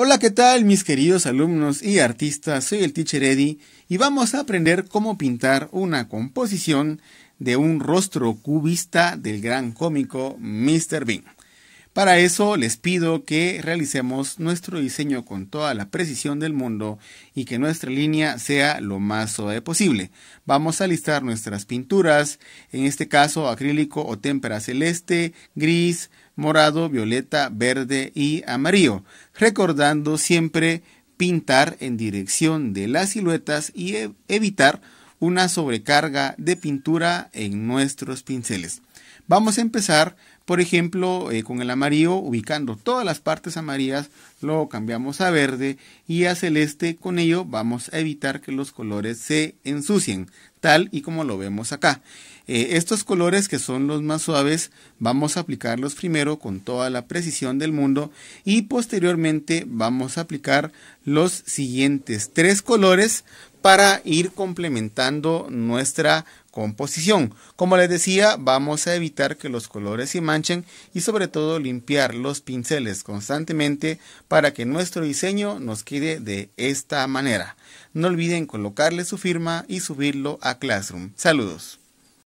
Hola, ¿qué tal mis queridos alumnos y artistas? Soy el teacher Eddie y vamos a aprender cómo pintar una composición de un rostro cubista del gran cómico Mr. Bean. Para eso les pido que realicemos nuestro diseño con toda la precisión del mundo y que nuestra línea sea lo más suave posible. Vamos a listar nuestras pinturas, en este caso acrílico o témpera celeste, gris, morado, violeta, verde y amarillo, recordando siempre pintar en dirección de las siluetas y e- evitar una sobrecarga de pintura en nuestros pinceles. Vamos a empezar, por ejemplo, eh, con el amarillo, ubicando todas las partes amarillas, lo cambiamos a verde y a celeste. Con ello vamos a evitar que los colores se ensucien, tal y como lo vemos acá. Eh, estos colores que son los más suaves, vamos a aplicarlos primero con toda la precisión del mundo y posteriormente vamos a aplicar los siguientes tres colores para ir complementando nuestra composición. Como les decía, vamos a evitar que los colores se manchen y sobre todo limpiar los pinceles constantemente para que nuestro diseño nos quede de esta manera. No olviden colocarle su firma y subirlo a Classroom. Saludos.